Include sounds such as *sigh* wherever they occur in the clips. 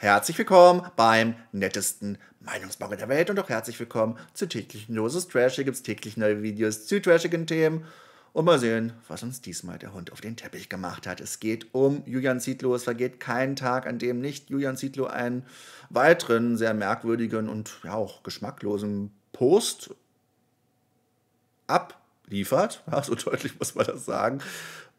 Herzlich willkommen beim nettesten Meinungsmacher der Welt und auch herzlich willkommen zu täglichen Dosis Trash. Hier gibt es täglich neue Videos zu trashigen Themen. Und mal sehen, was uns diesmal der Hund auf den Teppich gemacht hat. Es geht um Julian Zietlow. Es vergeht kein Tag, an dem nicht Julian Zietlow einen weiteren sehr merkwürdigen und ja auch geschmacklosen Post abliefert. Ja, so deutlich muss man das sagen.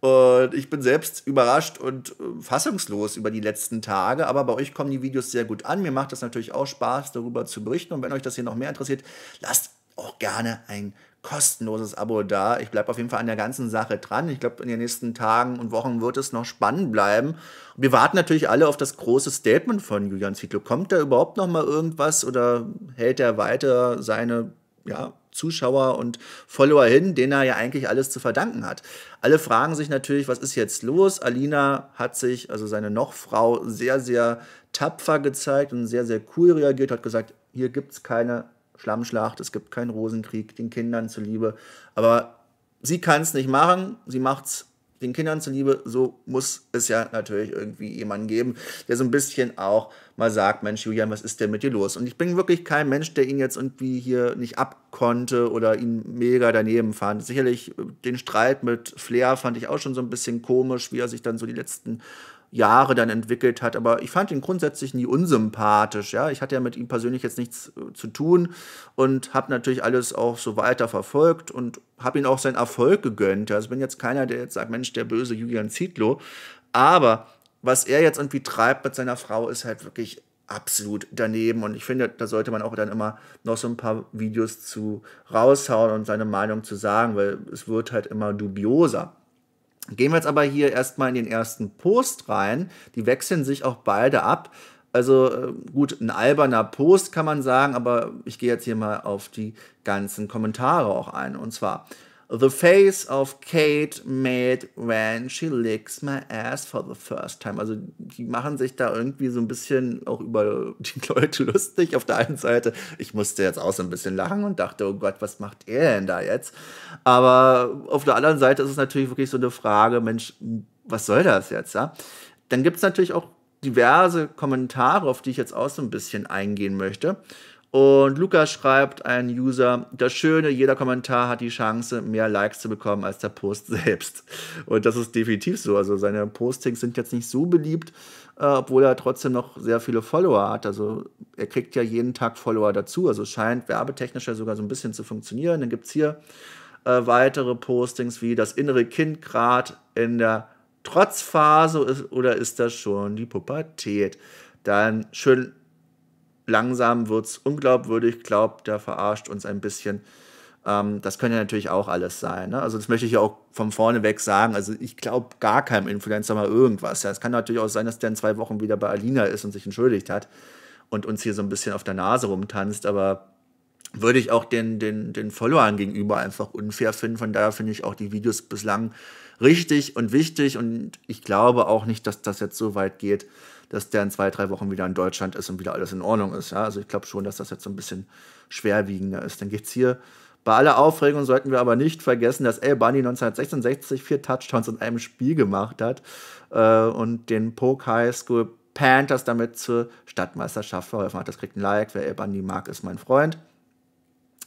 Und ich bin selbst überrascht und äh, fassungslos über die letzten Tage. Aber bei euch kommen die Videos sehr gut an. Mir macht das natürlich auch Spaß, darüber zu berichten. Und wenn euch das hier noch mehr interessiert, lasst auch gerne ein kostenloses Abo da. Ich bleibe auf jeden Fall an der ganzen Sache dran. Ich glaube, in den nächsten Tagen und Wochen wird es noch spannend bleiben. Wir warten natürlich alle auf das große Statement von Julian Zietlow. Kommt da überhaupt noch mal irgendwas oder hält er weiter seine ja, Zuschauer und Follower hin, denen er ja eigentlich alles zu verdanken hat. Alle fragen sich natürlich, was ist jetzt los? Alina hat sich, also seine Nochfrau, sehr, sehr tapfer gezeigt und sehr, sehr cool reagiert, hat gesagt, hier gibt es keine Schlammschlacht, es gibt keinen Rosenkrieg, den Kindern zuliebe. Aber sie kann es nicht machen, sie macht es den Kindern zuliebe, so muss es ja natürlich irgendwie jemanden geben, der so ein bisschen auch mal sagt, Mensch, Julian, was ist denn mit dir los? Und ich bin wirklich kein Mensch, der ihn jetzt irgendwie hier nicht abkonnte oder ihn mega daneben fand. Sicherlich äh, den Streit mit Flair fand ich auch schon so ein bisschen komisch, wie er sich dann so die letzten Jahre dann entwickelt hat. Aber ich fand ihn grundsätzlich nie unsympathisch. Ja? Ich hatte ja mit ihm persönlich jetzt nichts äh, zu tun und habe natürlich alles auch so weiter verfolgt und habe ihm auch seinen Erfolg gegönnt. Also ich bin jetzt keiner, der jetzt sagt, Mensch, der böse Julian Zietlow. Aber was er jetzt irgendwie treibt mit seiner Frau, ist halt wirklich absolut daneben. Und ich finde, da sollte man auch dann immer noch so ein paar Videos zu raushauen und seine Meinung zu sagen, weil es wird halt immer dubioser. Gehen wir jetzt aber hier erstmal in den ersten Post rein. Die wechseln sich auch beide ab. Also äh, gut, ein alberner Post kann man sagen, aber ich gehe jetzt hier mal auf die ganzen Kommentare auch ein. Und zwar The face of Kate made when she licks my ass for the first time. Also die machen sich da irgendwie so ein bisschen auch über *laughs* die Leute lustig. Auf der einen Seite, ich musste jetzt auch so ein bisschen lachen und dachte, oh Gott, was macht er denn da jetzt? Aber auf der anderen Seite ist es natürlich wirklich so eine Frage, Mensch, was soll das jetzt? Ja? Dann gibt es natürlich auch diverse Kommentare, auf die ich jetzt auch so ein bisschen eingehen möchte. Und Lukas schreibt, ein User, das Schöne, jeder Kommentar hat die Chance, mehr Likes zu bekommen als der Post *laughs* selbst. Und das ist definitiv so. Also seine Postings sind jetzt nicht so beliebt, äh, obwohl er trotzdem noch sehr viele Follower hat. Also er kriegt ja jeden Tag Follower dazu. Also scheint werbetechnisch ja sogar so ein bisschen zu funktionieren. Dann gibt es hier äh, weitere Postings wie das innere Kind gerade in der Trotzphase ist, oder ist das schon die Pubertät? Dann schön langsam wird es unglaubwürdig, glaubt, der verarscht uns ein bisschen. Ähm, das könnte ja natürlich auch alles sein. Ne? Also das möchte ich ja auch von vorne weg sagen. Also ich glaube gar keinem Influencer mal irgendwas. Ja, es kann natürlich auch sein, dass der in zwei Wochen wieder bei Alina ist und sich entschuldigt hat und uns hier so ein bisschen auf der Nase rumtanzt, aber würde ich auch den, den, den Followern gegenüber einfach unfair finden. Von daher finde ich auch die Videos bislang richtig und wichtig und ich glaube auch nicht, dass das jetzt so weit geht, dass der in zwei, drei Wochen wieder in Deutschland ist und wieder alles in Ordnung ist. Ja? Also ich glaube schon, dass das jetzt so ein bisschen schwerwiegender ist. Dann geht es hier. Bei aller Aufregung sollten wir aber nicht vergessen, dass El Bunny 1966 vier Touchdowns in einem Spiel gemacht hat äh, und den Polk High School Panthers damit zur Stadtmeisterschaft verholfen hat. Das kriegt ein Like. Wer El Bundy mag, ist mein Freund.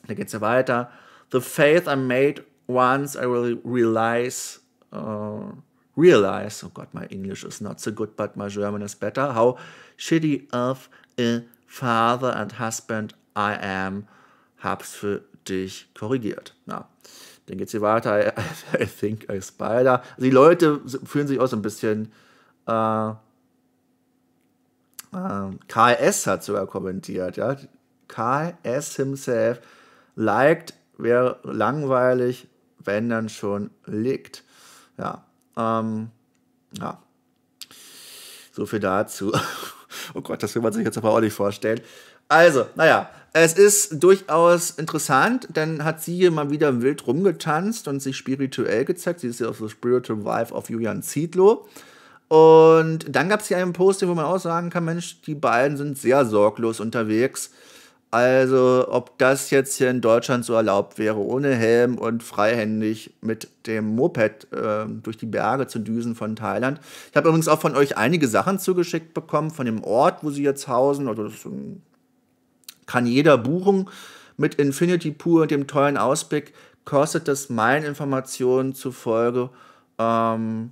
Dann geht es hier weiter. The faith I made once I will realize. Uh, realize, oh Gott, my English is not so good, but my German is better, how shitty of a father and husband I am, hab's für dich korrigiert. Na, dann geht's hier weiter, I, *laughs* I think a spider. Also die Leute fühlen sich auch so ein bisschen, äh, äh, Karl hat sogar kommentiert, ja, Karl himself liked wäre langweilig, wenn dann schon liegt. Ja, ähm, ja. So viel dazu. *laughs* oh Gott, das will man sich jetzt aber auch nicht vorstellen. Also, naja, es ist durchaus interessant, denn hat sie hier mal wieder wild rumgetanzt und sich spirituell gezeigt. Sie ist ja auch so Spiritual Wife of Julian Zietlow. Und dann gab es hier einen Posting, wo man auch sagen kann, Mensch, die beiden sind sehr sorglos unterwegs. Also, ob das jetzt hier in Deutschland so erlaubt wäre, ohne Helm und freihändig mit dem Moped äh, durch die Berge zu düsen von Thailand. Ich habe übrigens auch von euch einige Sachen zugeschickt bekommen, von dem Ort, wo sie jetzt hausen. Also, das kann jeder buchen. Mit Infinity Pool und dem tollen Ausblick kostet das meinen Informationen zufolge ähm,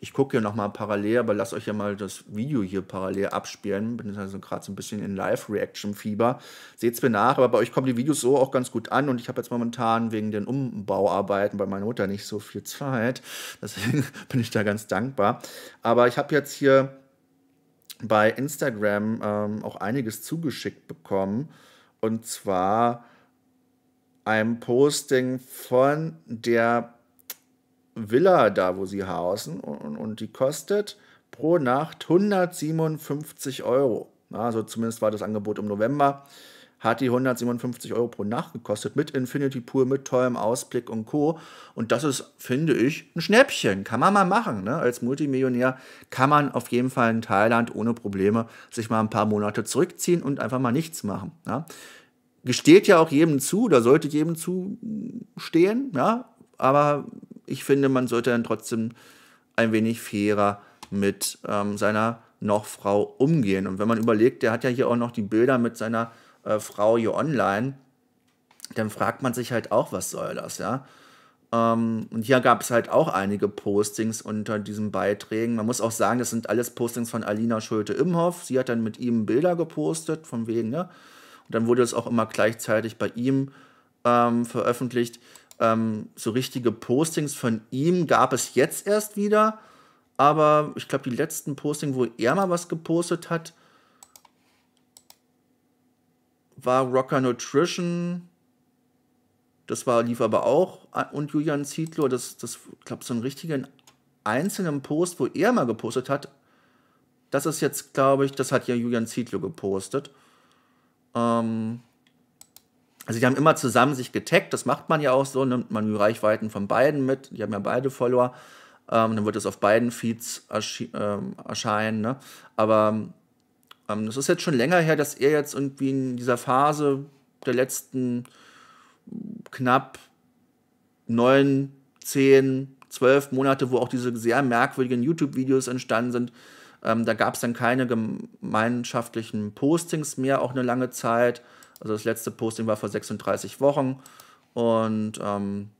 ich gucke hier nochmal parallel, aber lasst euch ja mal das Video hier parallel abspielen. Bin jetzt also gerade so ein bisschen in Live-Reaction-Fieber. Seht es mir nach, aber bei euch kommen die Videos so auch ganz gut an und ich habe jetzt momentan wegen den Umbauarbeiten bei meiner Mutter nicht so viel Zeit. Deswegen *laughs* bin ich da ganz dankbar. Aber ich habe jetzt hier bei Instagram ähm, auch einiges zugeschickt bekommen. Und zwar einem Posting von der Villa da, wo sie hausen, und, und die kostet pro Nacht 157 Euro. Also zumindest war das Angebot im November. Hat die 157 Euro pro Nacht gekostet mit Infinity Pool, mit tollem Ausblick und Co. Und das ist, finde ich, ein Schnäppchen. Kann man mal machen. Ne? Als Multimillionär kann man auf jeden Fall in Thailand ohne Probleme sich mal ein paar Monate zurückziehen und einfach mal nichts machen. Ja? Gesteht ja auch jedem zu da sollte jedem zustehen. Ja? Aber ich finde, man sollte dann trotzdem ein wenig fairer mit ähm, seiner noch Frau umgehen. Und wenn man überlegt, der hat ja hier auch noch die Bilder mit seiner äh, Frau hier online, dann fragt man sich halt auch, was soll das, ja? Ähm, und hier gab es halt auch einige Postings unter diesen Beiträgen. Man muss auch sagen, das sind alles Postings von Alina Schulte-Imhoff. Sie hat dann mit ihm Bilder gepostet, von wegen, ne? Und dann wurde es auch immer gleichzeitig bei ihm ähm, veröffentlicht ähm, so richtige Postings von ihm gab es jetzt erst wieder. Aber ich glaube, die letzten Postings, wo er mal was gepostet hat, war Rocker Nutrition. Das war, lief aber auch. Ah, und Julian Zietlow, das, das glaube so einen richtigen einzelnen Post, wo er mal gepostet hat. Das ist jetzt, glaube ich, das hat ja Julian Zietlow gepostet. Ähm, also die haben immer zusammen sich getaggt, das macht man ja auch so, nimmt man die Reichweiten von beiden mit, die haben ja beide Follower, ähm, dann wird es auf beiden Feeds ersche ähm, erscheinen. Ne? Aber ähm, das ist jetzt schon länger her, dass er jetzt irgendwie in dieser Phase der letzten knapp neun, zehn, zwölf Monate, wo auch diese sehr merkwürdigen YouTube-Videos entstanden sind, ähm, da gab es dann keine gemeinschaftlichen Postings mehr, auch eine lange Zeit. Also das letzte Posting war vor 36 Wochen. Und ähm,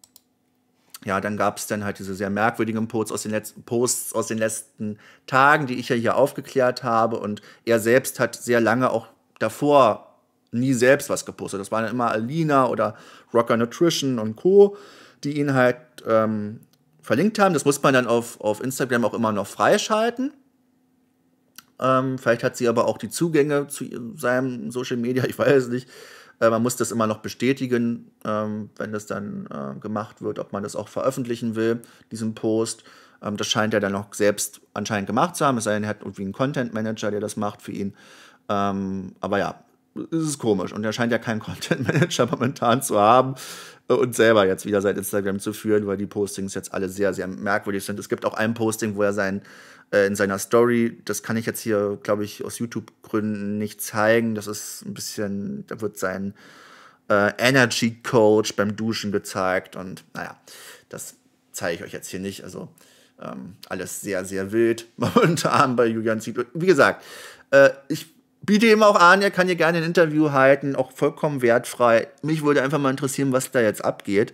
ja, dann gab es dann halt diese sehr merkwürdigen Posts aus, den letzten, Posts aus den letzten Tagen, die ich ja hier aufgeklärt habe. Und er selbst hat sehr lange auch davor nie selbst was gepostet. Das waren dann immer Alina oder Rocker Nutrition und Co., die ihn halt ähm, verlinkt haben. Das muss man dann auf, auf Instagram auch immer noch freischalten. Ähm, vielleicht hat sie aber auch die Zugänge zu seinem Social Media, *laughs* ich weiß es nicht. Äh, man muss das immer noch bestätigen, ähm, wenn das dann äh, gemacht wird, ob man das auch veröffentlichen will, diesen Post. Ähm, das scheint er dann auch selbst anscheinend gemacht zu haben. Es sei denn, er hat irgendwie einen Content Manager, der das macht für ihn. Ähm, aber ja, ist es komisch. Und er scheint ja keinen *laughs* Content Manager momentan zu haben äh, und selber jetzt wieder sein Instagram zu führen, weil die Postings jetzt alle sehr, sehr merkwürdig sind. Es gibt auch ein Posting, wo er sein, äh, in seiner Story, das kann ich jetzt hier, glaube ich, aus YouTube-Gründen nicht zeigen. Das ist ein bisschen, da wird sein äh, Energy Coach beim Duschen gezeigt und naja, das zeige ich euch jetzt hier nicht. Also ähm, alles sehr, sehr wild *laughs* momentan bei Julian Ziegler. Wie gesagt, äh, ich biete ihm auch an, er kann hier gerne ein Interview halten, auch vollkommen wertfrei. Mich würde einfach mal interessieren, was da jetzt abgeht.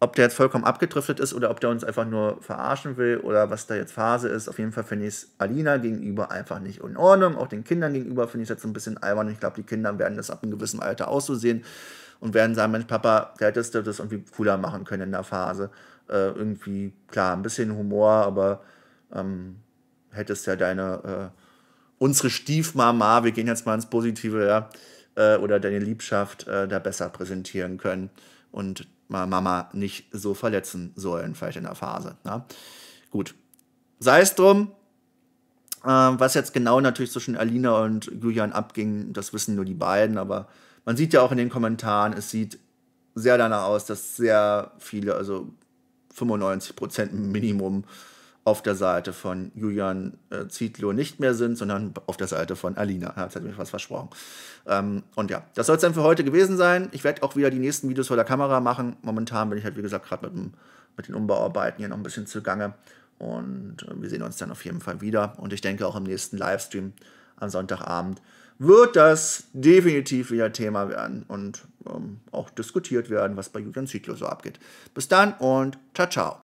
Ob der jetzt vollkommen abgedriftet ist oder ob der uns einfach nur verarschen will oder was da jetzt Phase ist. Auf jeden Fall finde ich es Alina gegenüber einfach nicht in Ordnung. Auch den Kindern gegenüber finde ich es jetzt ein bisschen albern. Ich glaube, die Kinder werden das ab einem gewissen Alter auch so sehen und werden sagen, Mensch, Papa, der hättest du das irgendwie cooler machen können in der Phase. Äh, irgendwie, klar, ein bisschen Humor, aber ähm, hättest ja deine... Äh, unsere Stiefmama, wir gehen jetzt mal ins Positive, ja, äh, oder deine Liebschaft äh, da besser präsentieren können und Mama nicht so verletzen sollen, vielleicht in der Phase. Ja. Ne? Gut. Sei es drum, äh, was jetzt genau natürlich zwischen Alina und Julian abging, das wissen nur die beiden, aber man sieht ja auch in den Kommentaren, es sieht sehr danach aus, dass sehr viele, also 95% Minimum, auf der Seite von Julian äh, Zietlow nicht mehr sind, sondern auf der Seite von Alina. Ja, jetzt hat mich was versprochen. Ähm, und ja, das soll es dann für heute gewesen sein. Ich werde auch wieder die nächsten Videos vor der Kamera machen. Momentan bin ich halt, wie gesagt, gerade mit, mit, den Umbauarbeiten hier noch ein bisschen zugange. Und äh, wir sehen uns dann auf jeden Fall wieder. Und ich denke auch im nächsten Livestream am Sonntagabend wird das definitiv wieder Thema werden und ähm, auch diskutiert werden, was bei Julian Zietlow so abgeht. Bis dann und ciao, ciao.